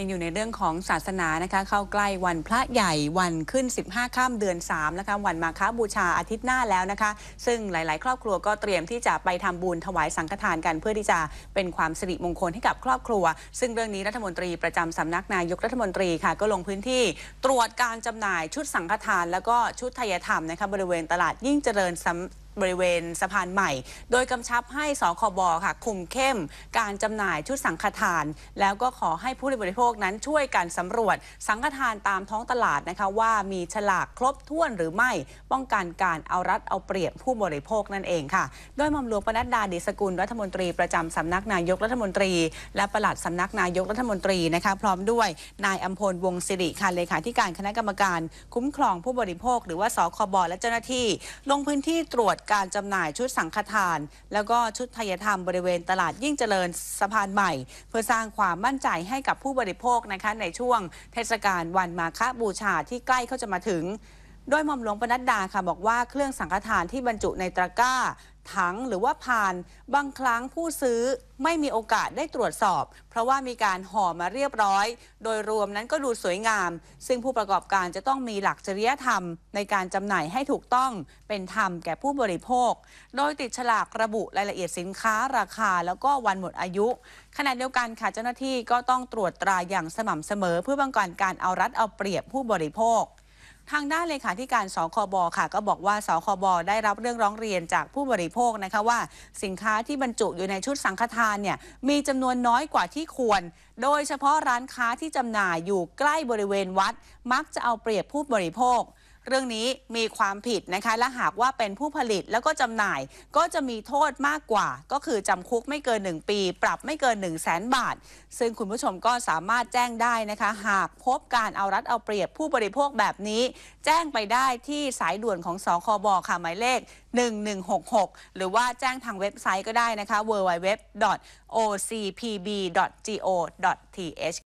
ยังอยู่ในเรื่องของศาสนานะคะเข้าใกล้วันพระใหญ่วันขึ้น 15 ข้ามเดือน3นะคะวันมาฆบูชาอาทิตย์หน้าแล้วนะคะซึ่งหลาย ๆ ครอบครัวก็เตรียมที่จะไปทำบุญถวายสังฆทานกันเพื่อที่จะเป็นความสิริมงคลให้กับครอบครัว ซึ่งเรื่องนี้รัฐมนตรีประจำสำนักนายกรัฐมนตรีค่ะก็ลงพื้นที่ตรวจการจำหน่ายชุดสังฆทานแล้วก็ชุดไทยธรรมนะคะบริเวณตลาดยิ่งเจริญบริเวณสะพานใหม่ โดยกำชับให้สคบค่ะ คุมเข้มการจำหน่ายชุดสังฆทาน แล้วก็ขอให้ผู้บริโภคนั้นช่วยกันสำรวจ สังฆทานตามท้องตลาดนะคะว่ามีฉลาก ครบถ้วนหรือไม่ ป้องกันการเอารัด เอาเปรียบผู้บริโภคนั่นเองค่ะ โดยมอมหลวงปนัดดาดิสกุลรัฐมนตรีประจำสำนักนายกรัฐมนตรี และประหลัดสำนักนายกรัฐมนตรีนะคะพร้อมด้วยนายอัมพลวงศิริค่ะเลขาธิการคณะกรรมการคุ้มครองผู้บริโภค หรือว่าสคบและเจ้าหน้าที่ ลงพื้นที่ตรวจการจำหน่ายชุดสังฆทาน แล้วก็ชุดทยธรรมบริเวณตลาดยิ่งเจริญสะพานใหม่ เพื่อสร้างความมั่นใจให้กับผู้บริโภคนะคะในช่วง เทศกาลวันมาฆบูชาที่ใกล้เข้าจะมาถึงโดยหม่อมหลวงปนัดดาค่ะ บอกว่าเครื่องสังฆทานที่บรรจุในตะกร้าถังหรือว่า่าน บางครั้งผู้ซื้อไม่มีโอกาสได้ตรวจสอบ เพราะว่ามีการห่อมาเรียบร้อย โดยรวมนั้นก็ดูสวยงาม ซึ่งผู้ประกอบการจะต้องมีหลักจริยธรรมในการจำหน่ายให้ถูกต้องเป็นธรรมแก่ผู้บริโภค โดยติดฉลากระบุรายละเอียดสินค้า ราคาแล้วก็วันหมดอายุขณะเดียวกันค่ะเจ้าหน้าที่ก็ต้องตรวจตราอย่างสม่ำเสมอ เพื่อบังกันการเอารัดเอาเปรียบผู้บริโภคทางด้านเลขาธิการสคบค่ะ ก็บอกว่าสคบได้รับเรื่องร้องเรียนจากผู้บริโภคนะคะว่า สินค้าที่บรรจุอยู่ในชุดสังฆทานเนี่ย มีจำนวนน้อยกว่าที่ควร โดยเฉพาะร้านค้าที่จำหน่ายอยู่ใกล้บริเวณวัดมักจะเอาเปรียบผู้บริโภคเรื่องนี้มีความผิดนะคะ และหากว่าเป็นผู้ผลิตแล้วก็จำหน่าย ก็จะมีโทษมากกว่า ก็คือจำคุกไม่เกิน 1 ปี ปรับไม่เกิน1 0 0 0 0แสนบาท ซึ่งคุณผู้ชมก็สามารถแจ้งได้นะคะ หากพบการเอารัดเอาเปรียบผู้บริโภคแบบนี้ แจ้งไปได้ที่สายด่วนของสคบค่ะหมายเลข1166 หรือว่าแจ้งทางเว็บไซต์ก็ได้นะคะ www.ocpb.go.th